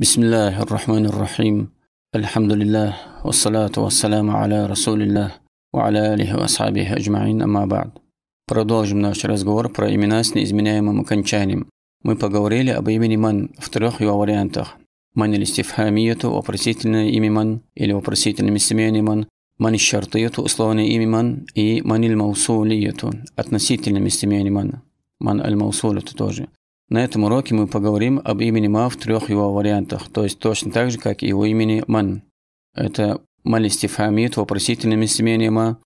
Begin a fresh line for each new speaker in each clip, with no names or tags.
بسم الله الرحمن الرحيم الحمد لله والصلاة والسلام على رسول الله وعلى آله وأصحابه أجمعين أما بعد Продолжим наш разговор про имена с неизменяемым окончанием. Мы поговорили об имени «ман» в трех его вариантах. «Ман» или стифхамиету, вопросительное имя «ман» или вопросительное местоимение «ман», «ман» шартиету, условное имя «ман» и «ман» или маусулиету, относительное местоимение «ман». «Ман аль маусулиету тоже. На этом уроке мы поговорим об имени Ма в трех его вариантах, то есть точно так же, как и у имени Ман. Это Малистифамит вопросительное местоимение Ма,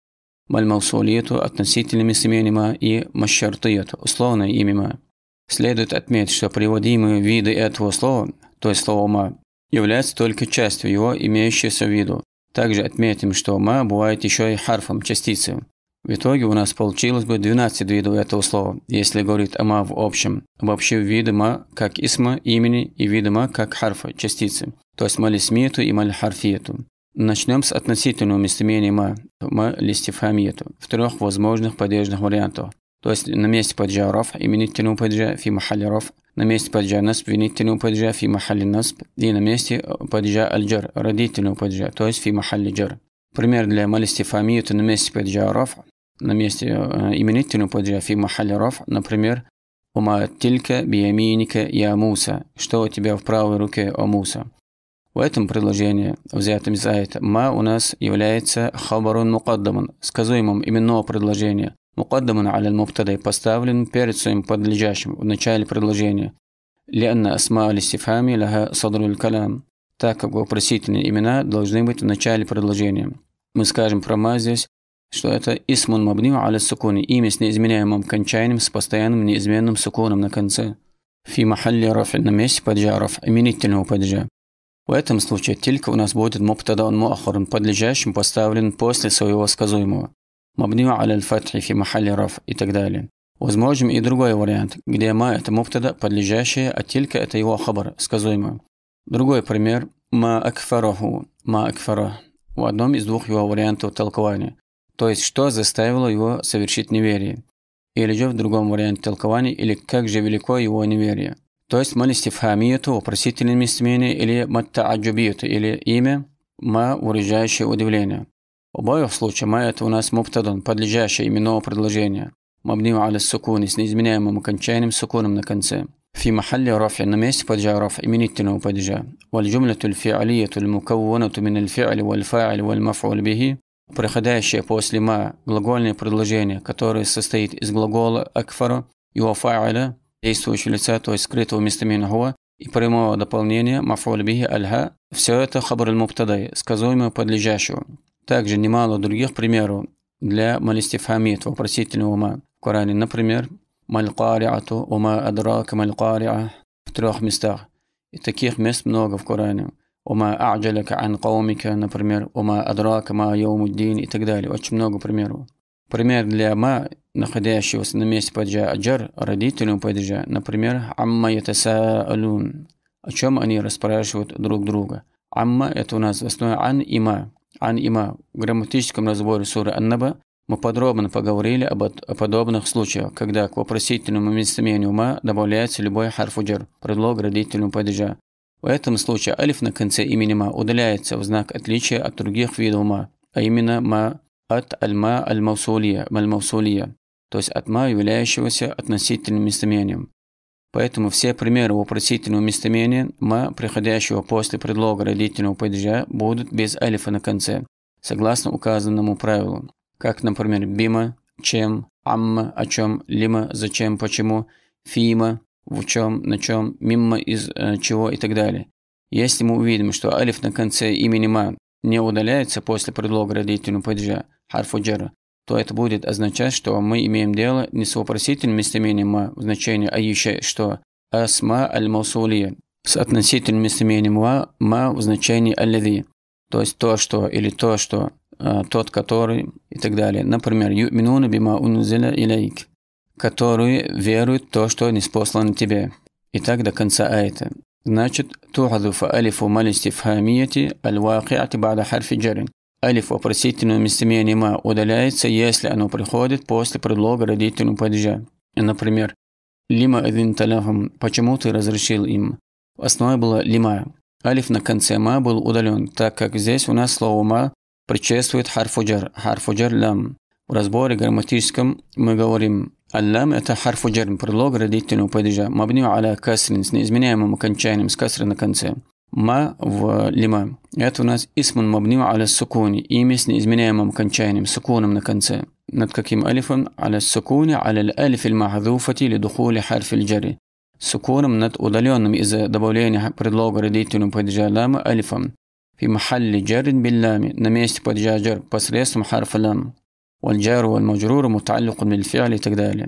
Мальмаусулиету относительное местоимение Ма и Машартиет условное имя Ма. Следует отметить, что приводимые виды этого слова, то есть слово Ма, являются только частью его имеющейся в виду. Также отметим, что Ма бывает еще и харфом, частицей. В итоге у нас получилось бы 12 видов этого слова, если говорить ма в общем, обобщив видома как исма, имени и видома как харфа, частицы, то есть малисмиету и мальхарфиету. Начнем с относительного местоимения «ма» – «ма» листифхамиету в трех возможных падежных вариантах. То есть на месте падежа «раф» именительного падежа «фи махали раф», на месте падежа «насб» винительного падежа «фи махали насб» и на месте э, падежа аль родительного падежа, то есть «фи махали джар». Пример для «ма» листифхамиету на месте падежа «раф» на месте э, именительного падежа фи махалли раф, например, «Ума тилька бияминика я Муса», «Что у тебя в правой руке, о Муса?» В этом предложении, взятом из аята, «ма» у нас является хабарун мукаддаман, сказуемым именного предложения. Мукаддаман аляль мубтадай поставлен перед своим подлежащим в начале предложения. «Лианна асма алисифами лага садруль калам», так как вопросительные имена должны быть в начале предложения. Мы скажем про «ма» здесь что это «Исмун мабню аля сукуни» – имя с неизменяемым кончанием с постоянным неизменным суконом на конце. Фи махалли раф на месте поджаров именительного паджа. В этом случае тилька у нас будет муптадаун муахарун, подлежащим поставлен после своего сказуемого. Мабню аля фатхи фи махалли раф и так далее. Возможен и другой вариант, где ма – это муптада, подлежащее, а тилька – это его хабар, сказуемое. Другой пример – ма акфараху, ма акфарах. В одном из двух его вариантов толкования. То есть, что заставило его совершить неверие? Или же в другом варианте толкования, или как же велико его неверие? То есть, маль стифхамиету, вопросительными смене, или маттааджубиету, или имя, ма, выражающее удивление. В обоих случаях ма – это у нас муптадон, подлежащее именного предложения. Мабним аля сукуни с неизменяемым окончанием сукуном на конце. في محل رفع نمس падежа رفع именительного падежа والجملة الفعلية المكونة من الفعل والفاعل والمفعول به проходящее после «ма» глагольное предложение, которое состоит из глагола «акфару» и «уафа'аля» действующего лица, то есть скрытого местомина «хуа», и прямого дополнения «мафуль бихи альха» – все это хабр муптадай сказуемое подлежащего. Также немало других примеров для малистифхамид, вопросительного ума в Коране. Например, «малькариату ума адрака малькариа» в трех местах. И таких мест много в Коране. «Ома а'джаляка ан каумика», например, «Ома адрака ма яумуддин» и так далее. Очень много примеров. Пример для «ма», находящегося на месте падежа «аджар», родителям падежа, например, «амма ятасаалун», о чем они расспрашивают друг друга. «Амма» – это у нас в «ан» и «ма». «Ан» и «ма». В грамматическом разборе суры «Аннаба» мы подробно поговорили об, о подобных случаях, когда к вопросительному местоимению ума добавляется любой харфуджар, предлог родителям падежа. В этом случае алиф на конце имени ма удаляется в знак отличия от других видов ма, а именно ма от альма, ма аль то есть от ма, являющегося относительным местоимением. Поэтому все примеры вопросительного местоимения «ма», приходящего после предлога родительного падежа, будут без алифа на конце, согласно указанному правилу. Как, например, «бима», «чем», «амма», «о чем», «лима», «зачем», «почему», «фима», в чем, на чем, мимо из э, чего и так далее. Если мы увидим, что алиф на конце имени ман не удаляется после предлога родительного падежа, харфу джара, то это будет означать, что мы имеем дело не с вопросительным местоимением ма в значении аище, что асма аль-маусулия, с относительным местоимением ма, ма в значении аль-лади, то есть то, что или то, что, э, тот, который и так далее. Например, ю'минуна бима унзиля илейк которые веруют то, что не спослано тебе. И так до конца аята. Значит, тухадуфа алифу малисти фхамияти аль-вакиати бада харфи джарин. Алиф вопросительного местоимения ма удаляется, если оно приходит после предлога родительного падежа. Например, лима эдин таляхам, почему ты разрешил им? Основой была лима. Алиф на конце ма был удален, так как здесь у нас слово ма предшествует харфуджар, харфуджар лам. В разборе грамматическом мы говорим اللام это حرфу جر предлог родительного падежа, мабню аля касрин с неизменяемым окончанием с касра на конце. Ма в лима. Это у нас исмун мабню аля сукуни, имя с неизменяемым окончанием, сукуном на конце. Над каким алифом? Аля сукуни, аля алиф махзуфати лидухули харф الجر. Сукуном над удаленным из-за добавления предлога родительного падежа лама алифом. في محل جر باللام на месте падежа جر посредством حرف лам. والجار والمجرور متعلق بالفعل تقدالا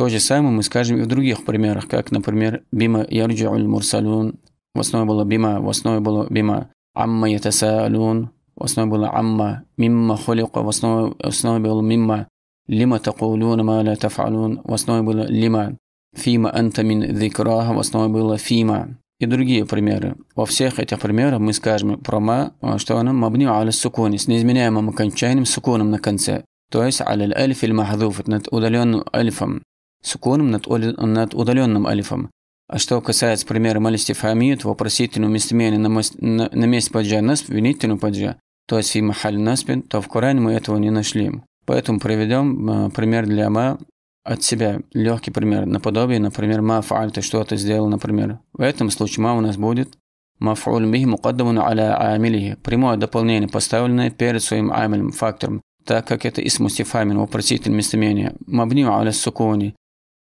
То же самое мы скажем и в других примерах, как, например, «Бима ярджу мурсалун» в основе было «бима», в основе было «бима», «амма ятасаалун» в основе было «амма», «мимма хулиqa» в основе, в основе было «мимма», «лима такулюна ма ла тафалун» в основе было «лима», «фима анта мин зикраха» в основе было «фима» и другие примеры. Во всех этих примерах мы скажем про «ма», что она мабни аля сукуни с неизменяемым окончанием сукуном на конце. то есть аляль альф или махзуф над удаленным альфом, сукуном над, над удаленным альфом. А что касается примера малисти фамию, то вопросительную местоимение на, на, на месте паджа насп, винительную паджа, то есть фи махаль наспин, то в Коране мы этого не нашли. Поэтому приведем э, пример для ма от себя, легкий пример, наподобие, например, ма фааль, ты что-то сделал, например. В этом случае ма у нас будет мафуль бих мукаддамун аля амилихи, прямое дополнение, поставленное перед своим амилем, фактором так как это ismu стифамин, вопросительное местоимение, мабнию аля сукуни,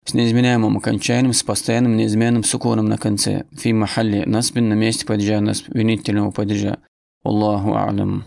с неизменяемым окончанием, с постоянным неизменным сукуном на конце, фи махалли насбин на месте падежа насб, винительного падежа. Аллаху алям.